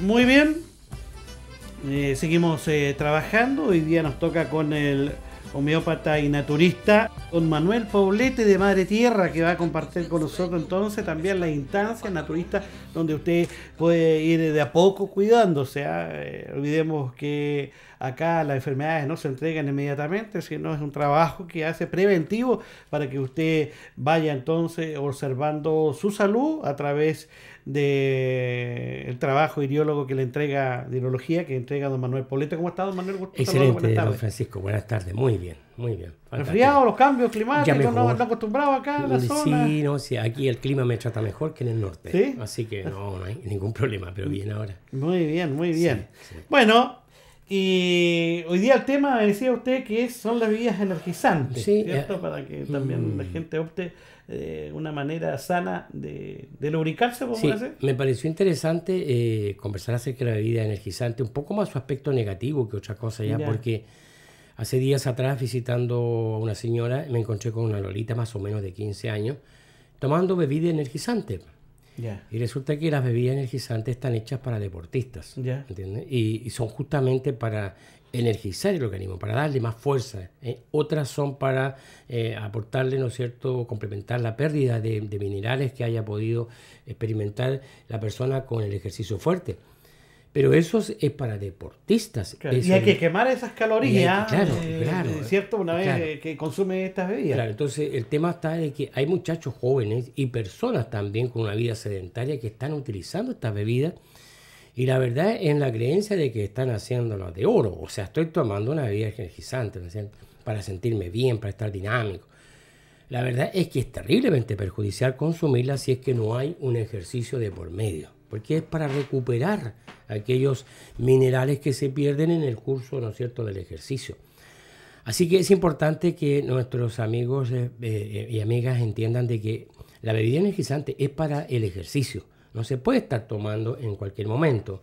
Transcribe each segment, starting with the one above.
muy bien. Eh, seguimos eh, trabajando. Hoy día nos toca con el homeópata y naturista don Manuel Poblete de Madre Tierra que va a compartir con nosotros entonces también la instancia naturista donde usted puede ir de a poco cuidándose. ¿ah? Eh, olvidemos que acá las enfermedades no se entregan inmediatamente, sino es un trabajo que hace preventivo para que usted vaya entonces observando su salud a través de de trabajo ideólogo que le entrega, de ideología que entrega don Manuel polito ¿Cómo está don Manuel? Excelente, don Francisco. Buenas tardes, muy bien, muy bien. Enfriado, los cambios climáticos, no, no acostumbrado acá a la zona. Sí, no, sí, aquí el clima me trata mejor que en el norte. Así que no, hay ningún problema, pero bien ahora. Muy bien, muy bien. bueno, y hoy día el tema decía usted que son las vías energizantes, sí, ¿cierto? Eh, Para que también la mm. gente opte una manera sana de, de lubricarse. Sí, me pareció interesante eh, conversar acerca de la bebida energizante, un poco más su aspecto negativo que otra cosa ya, porque hace días atrás visitando a una señora me encontré con una lolita más o menos de 15 años tomando bebida energizante. Y resulta que las bebidas energizantes están hechas para deportistas. y, son justamente para energizar el organismo, para darle más fuerza. Eh, otras son para eh, aportarle, ¿no es cierto?, complementar la pérdida de, minerales que haya podido experimentar la persona con el ejercicio fuerte. Pero eso es para deportistas. y hay que quemar esas calorías. Eh, claro, ¿Cierto? Una vez que consume estas bebidas. Claro, entonces el tema está de que hay muchachos jóvenes y personas también con una vida sedentaria que están utilizando estas bebidas y la verdad en la creencia de que están haciéndolo de oro. O sea, estoy tomando una bebida energizante para sentirme bien, para estar dinámico. La verdad es que es terriblemente perjudicial consumirla si es que no hay un ejercicio de por medio, porque es para recuperar aquellos minerales que se pierden en el curso, ¿no es cierto?, del ejercicio. Así que es importante que nuestros amigos eh, eh, y amigas entiendan de que la bebida energizante es para el ejercicio no se puede estar tomando en cualquier momento,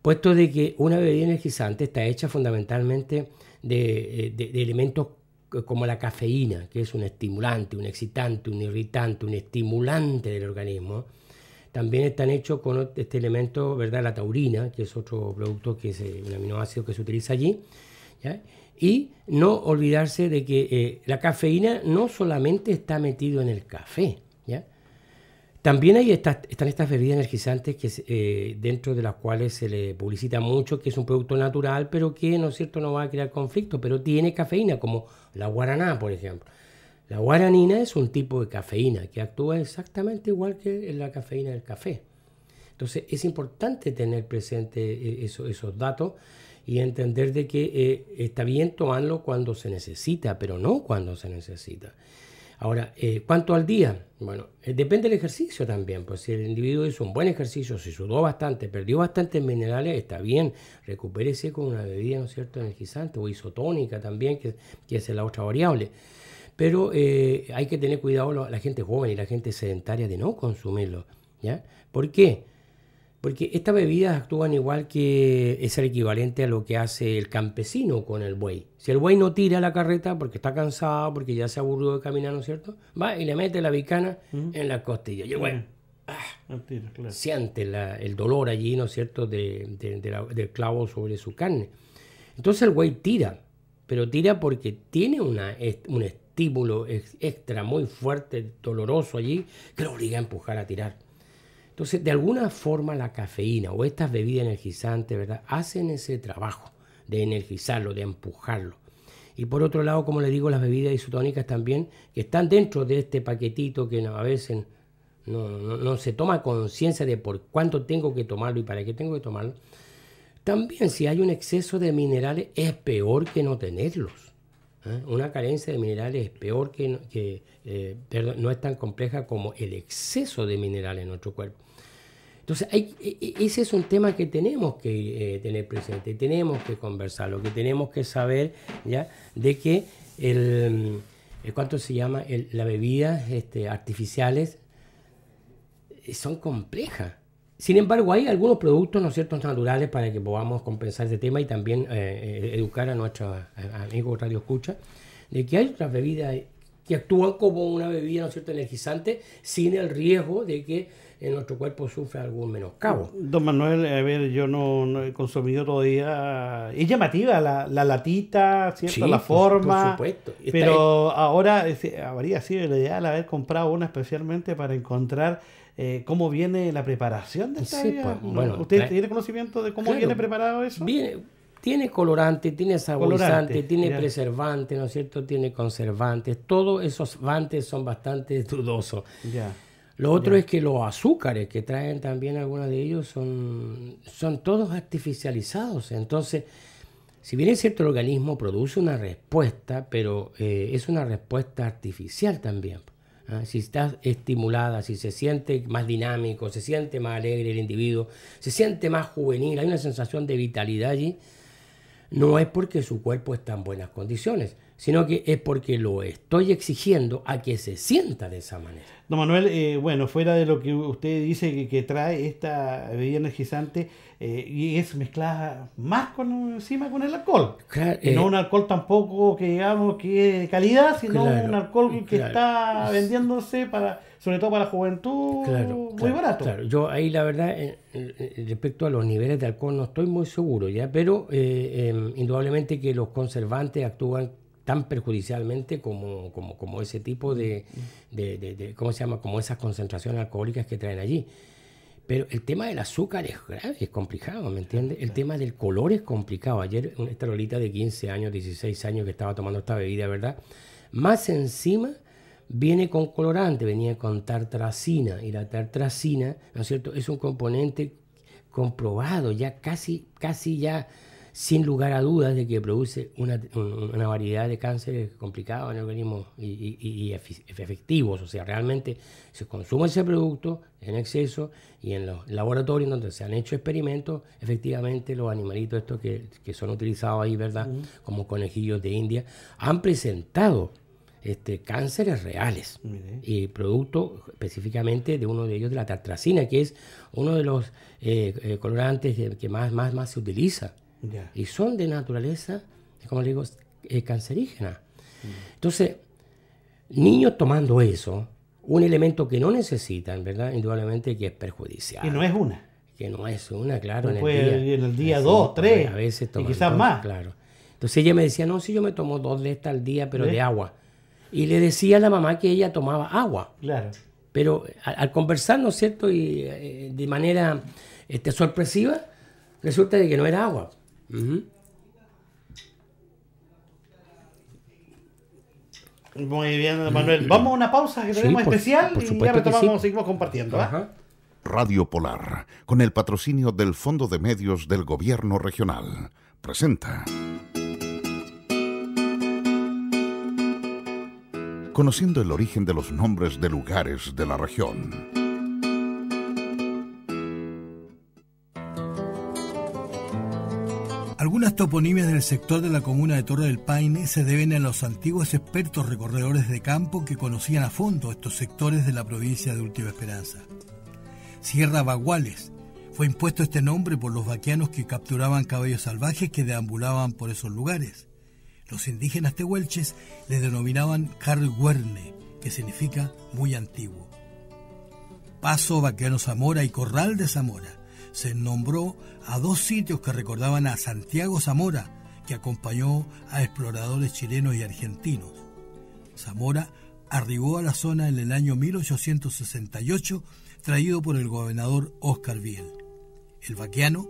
puesto de que una bebida energizante está hecha fundamentalmente de, eh, elementos como la cafeína, que es un estimulante, un excitante, un irritante, un estimulante del organismo. También están hechos con este elemento, ¿verdad? La taurina, que es otro producto que es un aminoácido que se utiliza allí. Y no olvidarse de que eh, la cafeína no solamente está metido en el café, ¿ya? También hay están estas bebidas energizantes que eh, dentro de las cuales se le publicita mucho que es un producto natural, pero que no cierto no va a crear conflicto, pero tiene cafeína, como la guaraná, por ejemplo. La guaranina es un tipo de cafeína que actúa exactamente igual que la cafeína del café. Entonces es importante tener presente eh, esos datos y entender de que eh, está bien tomarlo cuando se necesita, pero no cuando se necesita. Ahora, eh, ¿cuánto al día? Bueno, eh, depende del ejercicio también, pues si el individuo hizo un buen ejercicio, si sudó bastante, perdió bastantes minerales, está bien, recupérese con una bebida, ¿no es cierto?, energizante o isotónica también, que, es la otra variable. Pero eh, hay que tener cuidado la gente joven y la gente sedentaria de no consumirlo, ¿ya? ¿Por qué? Porque estas bebidas actúan igual que es el equivalente a lo que hace el campesino con el buey. Si el buey no tira la carreta porque está cansado, porque ya se aburrió de caminar, ¿no es cierto? Va y le mete la bicana mm. en mm. ah, la costilla. Y el buey siente el dolor allí, ¿no es cierto?, del clavo sobre su carne. Entonces el buey tira, pero tira porque tiene una, un estímulo extra muy fuerte, doloroso allí, que lo obliga a empujar a tirar. Entonces, de alguna forma la cafeína o estas bebidas energizantes, ¿verdad? Hacen ese trabajo de energizarlo, de empujarlo. Y por otro lado, como le digo, las bebidas isotónicas también, que están dentro de este paquetito que a veces no, no se toma conciencia de por cuánto tengo que tomarlo y para qué tengo que tomarlo. También si hay un exceso de minerales es peor que no tenerlos. ¿eh? Una carencia de minerales es peor que, eh, no es tan compleja como el exceso de minerales en nuestro cuerpo. Entonces, e, e, ese es un tema que tenemos que eh, tener presente, tenemos que conversar, lo que tenemos que saber, ¿ya? De que el, se llama? El, las bebidas este, artificiales son complejas. Sin embargo, hay algunos productos, ¿no ciertos naturales para que podamos compensar ese tema y también eh, eh, educar a nuestros eh, amigos Radio Escucha, de que hay otras bebidas que actúan como una bebida, ¿no energizante, sin el riesgo de que en nuestro cuerpo sufra algún menoscabo. Don Manuel, a ver, yo no, he consumido todavía... Es llamativa la, latita, ¿cierto?, la forma. Por supuesto. pero ahora habría sido lo ideal haber comprado una especialmente para encontrar eh, cómo viene la preparación de esta pues, bueno, ¿Usted tiene conocimiento de cómo viene preparado eso? tiene colorante, tiene saborizante, tiene preservante, ¿no es cierto? Tiene conservantes. Todos esos vantes son bastante dudosos. Ya. Lo otro es que los azúcares que traen también algunos de ellos son, son todos artificializados. Entonces, si bien es cierto, el organismo produce una respuesta, pero eh, es una respuesta artificial también. ¿ah? Si está estimulada, si se siente más dinámico, se siente más alegre el individuo, se siente más juvenil, hay una sensación de vitalidad allí, no es porque su cuerpo está en buenas condiciones, sino que es porque lo estoy exigiendo a que se sienta de esa manera. Don Manuel, eh, bueno, fuera de lo que usted dice que, trae esta bebida energizante eh, y es mezclada más con, encima con el alcohol. no eh, un alcohol tampoco que digamos que es de calidad, sino un alcohol que está vendiéndose para sobre todo para la juventud muy barato. Yo ahí la verdad respecto a los niveles de alcohol no estoy muy seguro ya, pero em, indudablemente que los conservantes actúan tan perjudicialmente como, como, como ese tipo de, ¿cómo se llama? Como esas concentraciones alcohólicas que traen allí. Pero el tema del azúcar es grave, es complicado, ¿me entiendes? El tema del color es complicado. Ayer esta lolita de 15 años, 16 años que estaba tomando esta bebida, ¿verdad? Más encima viene con colorante, venía con tartracina. Y la tartracina, ¿no es cierto? Es un componente comprobado, ya casi, casi ya sin lugar a dudas de que produce una, una variedad de cánceres complicados en el organismo y, efectivos. O sea, realmente se consume ese producto en exceso y en los laboratorios donde se han hecho experimentos, efectivamente los animalitos estos que, son utilizados ahí, ¿verdad? Como conejillos de India, han presentado este, cánceres reales. Y producto específicamente de uno de ellos, de la tartracina, que es uno de los eh, eh, colorantes que más, más, más se utiliza y son de naturaleza, como le digo, eh, cancerígena. Entonces, niños tomando eso, un elemento que no necesitan, ¿verdad? Indudablemente que es perjudicial. Que no es una. Que no es una, claro. en, el día, en el día, dos, tres. A veces y quizás más. Claro. Entonces ella me decía, no, si yo me tomo dos de estas al día, pero de agua. Y le decía a la mamá que ella tomaba agua. Claro. Pero al, conversar, ¿no es cierto? Y eh, de manera este, sorpresiva, resulta de que no era agua. Muy bien, mm, Manuel. Mm. Vamos a una pausa que tenemos especial y ya retomamos, seguimos compartiendo. Radio Polar, con el patrocinio del Fondo de Medios del Gobierno Regional, presenta. Conociendo el origen de los nombres de lugares de la región. Algunas toponimias del sector de la comuna de Torre del Paine se deben a los antiguos expertos recorredores de campo que conocían a fondo estos sectores de la provincia de Última Esperanza. Sierra Baguales fue impuesto este nombre por los vaqueanos que capturaban caballos salvajes que deambulaban por esos lugares. Los indígenas tehuelches les denominaban Carguerne, que significa muy antiguo. Paso Vaqueano Zamora y Corral de Zamora se nombró a dos sitios que recordaban a Santiago Zamora, que acompañó a exploradores chilenos y argentinos. Zamora arribó a la zona en el año 1868, traído por el gobernador Oscar Biel. El vaquiano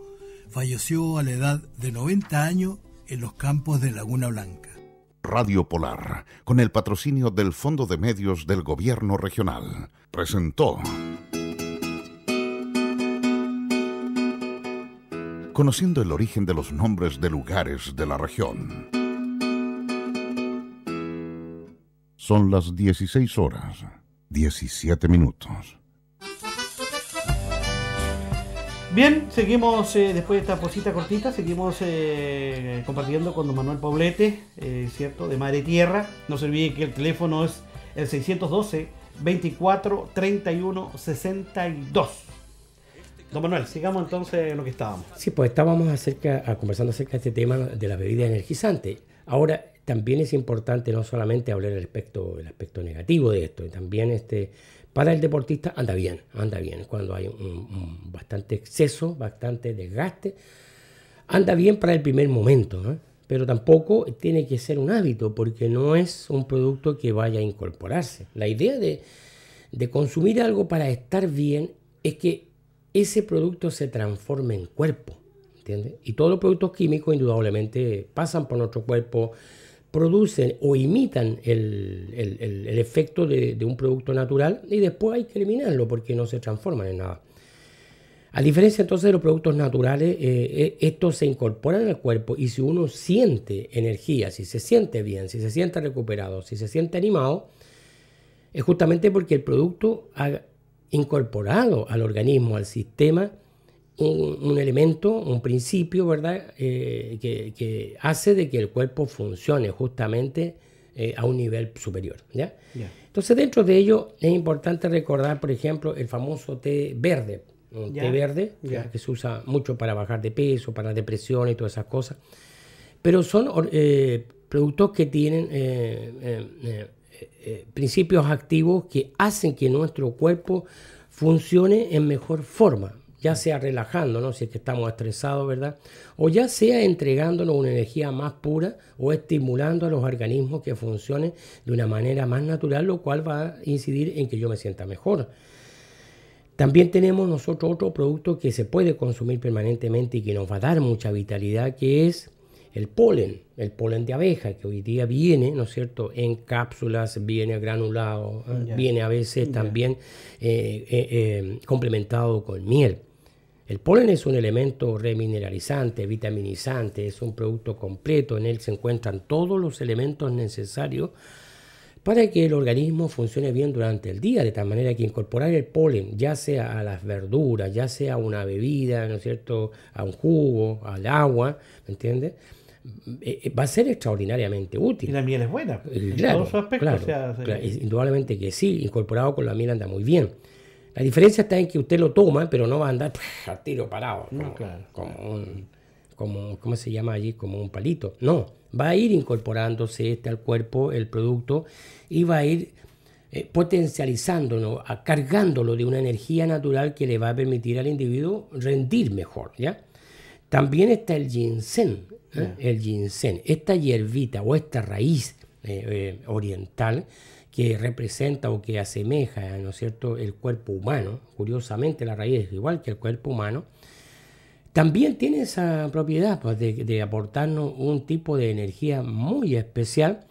falleció a la edad de 90 años en los campos de Laguna Blanca. Radio Polar, con el patrocinio del Fondo de Medios del Gobierno Regional, presentó. conociendo el origen de los nombres de lugares de la región. Son las 16 horas, 17 minutos. Bien, seguimos eh, después de esta posita cortita, seguimos eh, compartiendo con don Manuel Poblete, eh, ¿cierto? De Madre Tierra. No se olviden que el teléfono es el 612 24 31 62. Don Manuel, sigamos entonces en lo que estábamos. Sí, pues estábamos acerca, ah, conversando acerca de este tema de la bebida energizante. Ahora, también es importante no solamente hablar del aspecto, el aspecto negativo de esto, también este, para el deportista anda bien, anda bien. Cuando hay un, bastante exceso, bastante desgaste, anda bien para el primer momento, pero tampoco tiene que ser un hábito porque no es un producto que vaya a incorporarse. La idea de, de consumir algo para estar bien es que ese producto se transforma en cuerpo. ¿entiendes? Y todos los productos químicos indudablemente pasan por nuestro cuerpo, producen o imitan el, efecto de, un producto natural y después hay que eliminarlo porque no se transforman en nada. A diferencia entonces de los productos naturales, eh, eh, estos se incorporan al cuerpo y si uno siente energía, si se siente bien, si se siente recuperado, si se siente animado, es justamente porque el producto ha, incorporado al organismo, al sistema, un, elemento, un principio, ¿verdad?, eh, que, hace de que el cuerpo funcione justamente eh, a un nivel superior. ¿ya? Entonces, dentro de ello es importante recordar, por ejemplo, el famoso té verde, un té verde, que se usa mucho para bajar de peso, para depresión y todas esas cosas. Pero son eh, productos que tienen eh, eh, principios activos que hacen que nuestro cuerpo funcione en mejor forma, ya sea relajándonos si es que estamos estresados, ¿verdad? O ya sea entregándonos una energía más pura o estimulando a los organismos que funcionen de una manera más natural, lo cual va a incidir en que yo me sienta mejor. También tenemos nosotros otro producto que se puede consumir permanentemente y que nos va a dar mucha vitalidad, que es el polen, el polen de abeja, que hoy día viene, ¿no es cierto?, en cápsulas, viene granulado, viene a veces también eh, eh, eh, complementado con miel. El polen es un elemento remineralizante, vitaminizante, es un producto completo, en él se encuentran todos los elementos necesarios para que el organismo funcione bien durante el día, de tal manera que incorporar el polen, ya sea a las verduras, ya sea a una bebida, ¿no es cierto?, a un jugo, al agua, ¿me entiendes?, eh, eh, va a ser extraordinariamente útil. Y la miel es buena, eh, en todos los aspectos. indudablemente que sí, incorporado con la miel anda muy bien. La diferencia está en que usted lo toma, pero no va a andar pues, a tiro parado, como, un, ¿cómo se llama allí? Como un palito. No, va a ir incorporándose este al cuerpo, el producto, y va a ir potencializándolo, a, cargándolo de una energía natural que le va a permitir al individuo rendir mejor, ¿ya? También está el ginseng, ¿eh? el ginseng, esta hierbita o esta raíz eh, eh, oriental que representa o que asemeja, ¿no es cierto?, el cuerpo humano. Curiosamente, la raíz es igual que el cuerpo humano. También tiene esa propiedad pues, de, de aportarnos un tipo de energía muy especial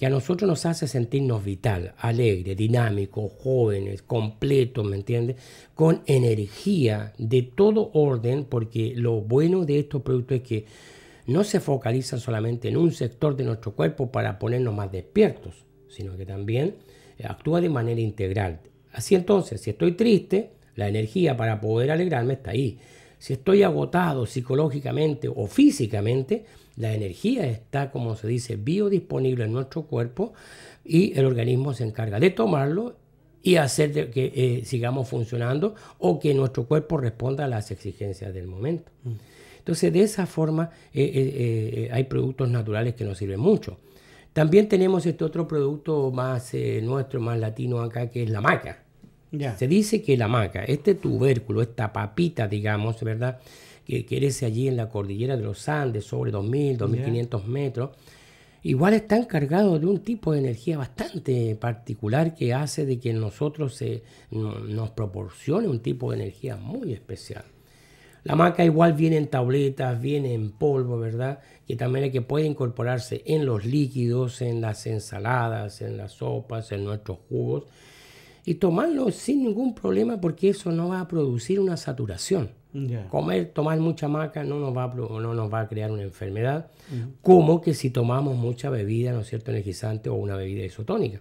que a nosotros nos hace sentirnos vital, alegre, dinámico, jóvenes, completos, ¿me entiendes? Con energía de todo orden, porque lo bueno de estos productos es que no se focaliza solamente en un sector de nuestro cuerpo para ponernos más despiertos, sino que también eh, actúa de manera integral. Así entonces, si estoy triste, la energía para poder alegrarme está ahí. Si estoy agotado psicológicamente o físicamente, la energía está, como se dice, biodisponible en nuestro cuerpo y el organismo se encarga de tomarlo y hacer que eh, sigamos funcionando o que nuestro cuerpo responda a las exigencias del momento. Mm. Entonces, de esa forma eh, eh, hay productos naturales que nos sirven mucho. También tenemos este otro producto más nuestro, más latino acá, que es la maca. Se dice que la maca, este tubérculo, esta papita, digamos, ¿verdad? que crece allí en la cordillera de los Andes, sobre 2.000, 2.500 metros, igual están cargados de un tipo de energía bastante particular que hace de que nosotros se nos proporcione un tipo de energía muy especial. La maca igual viene en tabletas, viene en polvo, ¿verdad? Que también es que puede incorporarse en los líquidos, en las ensaladas, en las sopas, en nuestros jugos. Y tomarlo sin ningún problema porque eso no va a producir una saturación. Comer, tomar mucha maca no nos va a, no nos va a crear una enfermedad, como que si tomamos mucha bebida, ¿no es cierto?, energizante o una bebida isotónica.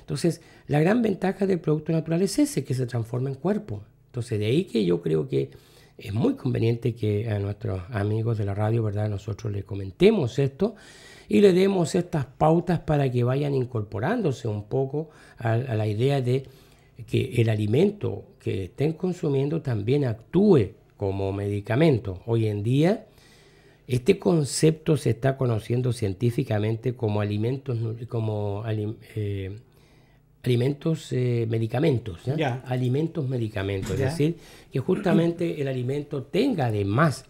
Entonces, la gran ventaja del producto natural es ese, que se transforma en cuerpo. Entonces, de ahí que yo creo que es muy conveniente que a nuestros amigos de la radio, ¿verdad?, nosotros les comentemos esto y le demos estas pautas para que vayan incorporándose un poco a la idea de que el alimento que estén consumiendo también actúe como medicamento. Hoy en día, este concepto se está conociendo científicamente como alimentos, como eh, alimentos, eh, medicamentos. Alimentos, medicamentos. Es decir, que justamente el alimento tenga además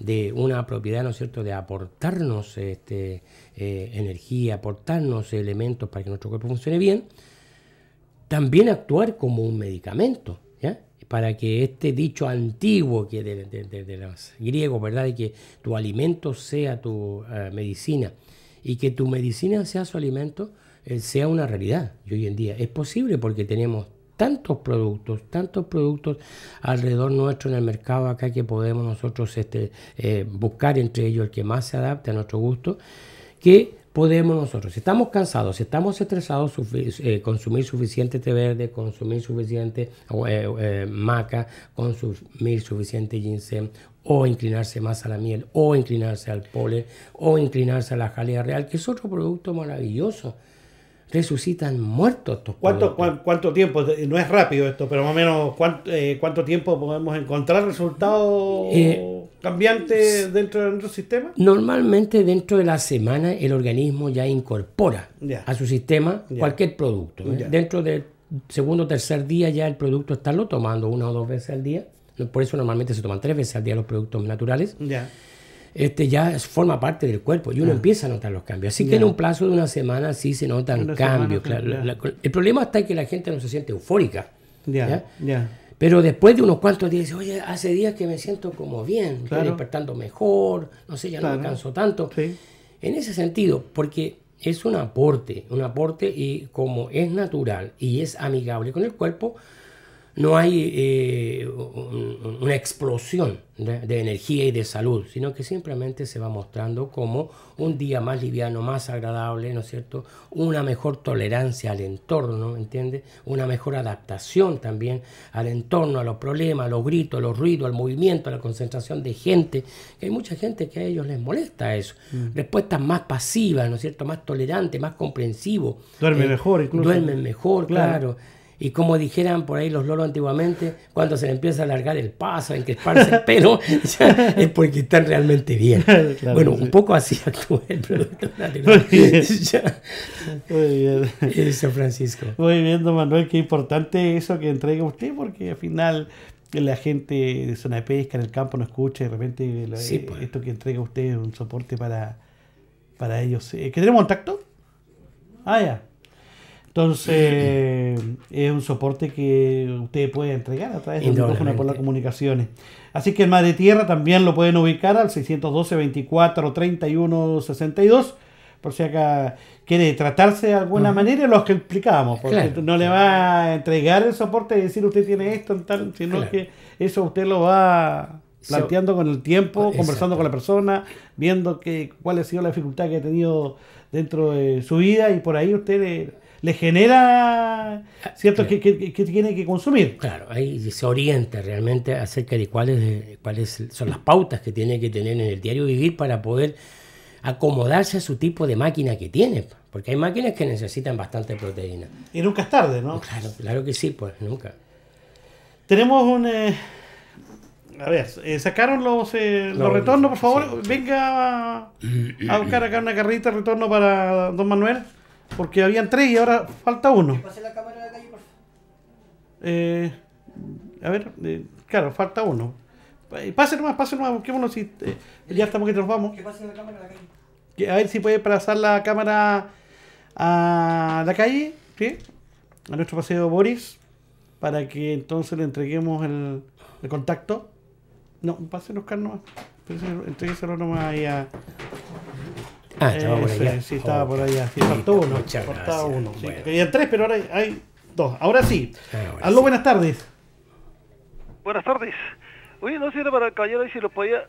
de una propiedad, ¿no es cierto?, de aportarnos este, eh, energía, aportarnos elementos para que nuestro cuerpo funcione bien, también actuar como un medicamento para que este dicho antiguo que de, de, de, los griegos, ¿verdad? De que tu alimento sea tu eh, medicina y que tu medicina sea su alimento, eh, sea una realidad. Y hoy en día es posible porque tenemos tantos productos, tantos productos alrededor nuestro en el mercado acá que podemos nosotros este, eh, buscar entre ellos el que más se adapte a nuestro gusto, que podemos nosotros, si estamos cansados, si estamos estresados, eh, consumir suficiente té verde, consumir suficiente eh, eh, maca, consumir suficiente ginseng, o inclinarse más a la miel, o inclinarse al polen, o inclinarse a la jalea real, que es otro producto maravilloso. Resucitan muertos estos ¿Cuánto, ¿Cuánto tiempo? No es rápido esto, pero más o menos, ¿cuánto, cuánto tiempo podemos encontrar resultados? cambiante dentro de nuestro sistema? Normalmente dentro de la semana el organismo ya incorpora a su sistema cualquier producto. ¿eh? Dentro del segundo o tercer día ya el producto está lo tomando una o dos veces al día. Por eso normalmente se toman tres veces al día los productos naturales. Este ya forma parte del cuerpo y uno ah. empieza a notar los cambios. Así que en un plazo de una semana sí se notan cambios. el problema está en que la gente no se siente eufórica. ¿ya? Pero después de unos cuantos días, oye, hace días que me siento como bien, me estoy despertando mejor, no sé, ya no me canso tanto. En ese sentido, porque es un aporte, un aporte y como es natural y es amigable con el cuerpo, no hay eh, una explosión de, energía y de salud, sino que simplemente se va mostrando como un día más liviano, más agradable, ¿no es cierto? Una mejor tolerancia al entorno, entiende Una mejor adaptación también al entorno, a los problemas, a los gritos, a los ruidos, al movimiento, a la concentración de gente, que hay mucha gente que a ellos les molesta eso. Mm. Respuestas más pasivas, ¿no es cierto? Más tolerantes, más comprensivos. Duermen eh, mejor incluso. Duermen mejor, claro y como dijeran por ahí los loros antiguamente, cuando se le empieza a alargar el paso, en que esparce el pelo, es porque están realmente bien. bueno, un poco así actúa el producto Muy bien. Eh, Francisco. Muy bien, don Manuel, qué importante eso que entrega usted, porque al final la gente de zona de pesca en el campo no escucha y de repente pues. esto que entrega usted es un soporte para, para ellos. Eh, tenemos contacto? Ah, ya. Entonces, es un soporte que usted puede entregar a través del micrófono por las comunicaciones. Así que el Madre Tierra también lo pueden ubicar al 612 24 31 62 por si acá quiere tratarse de alguna manera, los que explicábamos porque no le va a entregar el soporte y decir usted tiene esto, sino que eso usted lo va planteando con el tiempo, conversando con la persona, viendo que, cuál ha sido la dificultad que ha tenido dentro de su vida y por ahí usted le genera, ¿cierto? Que, que, tiene que consumir. Claro, ahí se orienta realmente acerca de cuáles, cuáles son las pautas que tiene que tener en el diario vivir para poder acomodarse a su tipo de máquina que tiene, porque hay máquinas que necesitan bastante proteína. Y nunca es tarde, ¿no? Claro, claro que sí, pues nunca. Tenemos un... Eh, a ver, eh, sacaron eh, los, los retornos, por favor. Venga a buscar acá una carrita de retorno para don Manuel. Porque habían tres y ahora falta uno. pase la cámara de calle, por favor. Eh, a ver, eh, claro, falta uno. Eh, pase nomás, pase nomás, busquémonos si eh, ya estamos que nos vamos. Que pase la cámara a la calle. a ver si puede pasar la cámara a la calle, ¿sí? A nuestro paseo Boris, para que entonces le entreguemos el, contacto. No, pase Oscar, nomás. Entrégueselo nomás ahí a, Ah, estaba por allá. Sí, estaba por allá. faltó uno. tres, pero ahora hay, dos. Ahora sí. Ahora buenas tardes. Buenas tardes. Oye, no sé para el caballero si lo podía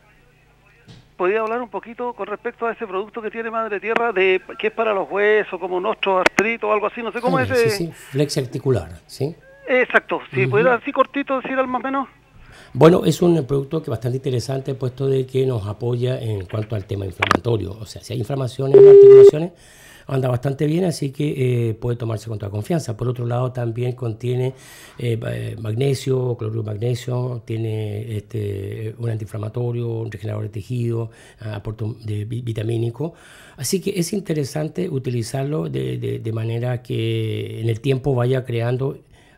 podía hablar un poquito con respecto a ese producto que tiene Madre Tierra, de que es para los huesos, como nuestro artrito o algo así, no sé cómo ah, es. Sí, flex articular, ¿sí? Exacto, si pudiera así cortito decir al más o menos. Bueno, es un producto que bastante interesante, puesto de que nos apoya en cuanto al tema inflamatorio. O sea, si hay inflamaciones en articulaciones, anda bastante bien, así que eh, puede tomarse con toda confianza. Por otro lado, también contiene eh, eh, magnesio, cloruro de magnesio, tiene este, un antiinflamatorio, un regenerador de tejido, ah, aporto de vitamínico. Así que es interesante utilizarlo de, de manera que en el tiempo vaya creando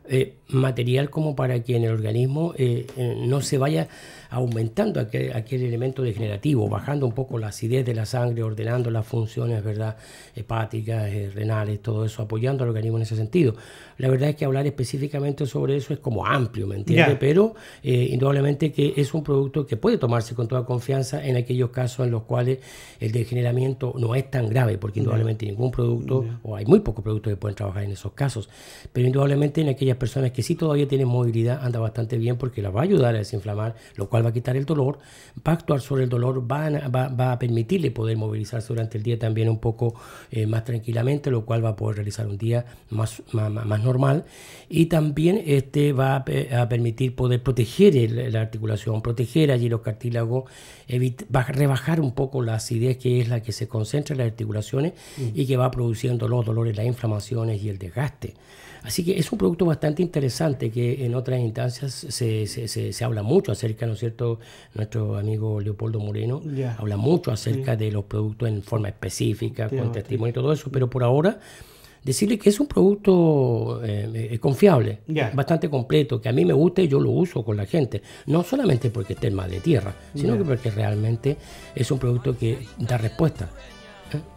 eh, material como para que en el organismo eh, eh, no se vaya aumentando aquel, elemento degenerativo, bajando un poco la acidez de la sangre, ordenando las funciones ¿verdad? hepáticas, renales, todo eso, apoyando al organismo en ese sentido. La verdad es que hablar específicamente sobre eso es como amplio, ¿me entiendes? Pero indudablemente que es un producto que puede tomarse con toda confianza en aquellos casos en los cuales el degeneramiento no es tan grave, porque indudablemente ningún producto, o hay muy pocos productos que pueden trabajar en esos casos, pero indudablemente en aquellas personas que sí todavía tienen movilidad anda bastante bien porque la va a ayudar a desinflamar, lo cual va a quitar el dolor, va a actuar sobre el dolor, va a, va, a permitirle poder movilizarse durante el día también un poco eh, más tranquilamente, lo cual va a poder realizar un día más, más, normal y también este va a, permitir poder proteger la articulación, proteger allí los cartílagos, va a rebajar un poco la acidez que es la que se concentra en las articulaciones mm. y que va produciendo los dolores, las inflamaciones y el desgaste. Así que es un producto bastante interesante que en otras instancias se, se, habla mucho acerca, ¿no es cierto? Nuestro amigo Leopoldo Moreno habla mucho acerca de los productos en forma específica, con testimonio y todo eso, pero por ahora decirle que es un producto eh, eh, confiable, bastante completo, que a mí me gusta y yo lo uso con la gente. No solamente porque esté en mal de tierra, sino que porque realmente es un producto que da respuesta.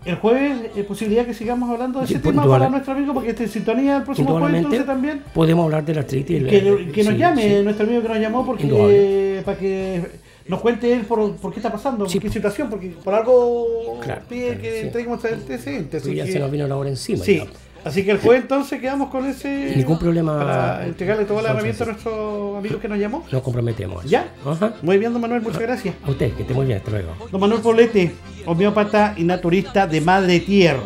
El jueves es eh, posibilidad que sigamos hablando de ese pues, tema para nuestro amigo, porque está en sintonía el próximo jueves entonces también. Podemos hablar de la artritis. Que, nos llame, nuestro amigo que nos llamó, porque para que nos cuente él por, qué está pasando, por qué pues. situación, porque por algo pide que sí. entreguemos el antecedente. ya se nos vino la hora encima. Sí. Así que el jueves entonces quedamos con ese. Ningún problema. Para entregarle toda la herramienta a nuestro amigo que nos llamó. Nos comprometemos. Ya. Ajá. Muy bien, don Manuel, muchas gracias. A usted, que te muy bien, hasta Don Manuel Polete, homeópata y naturista de Madre Tierra.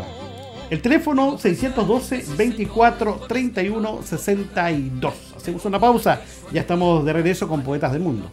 El teléfono 612 24 31 62. Hacemos una pausa. Ya estamos de regreso con Poetas del Mundo.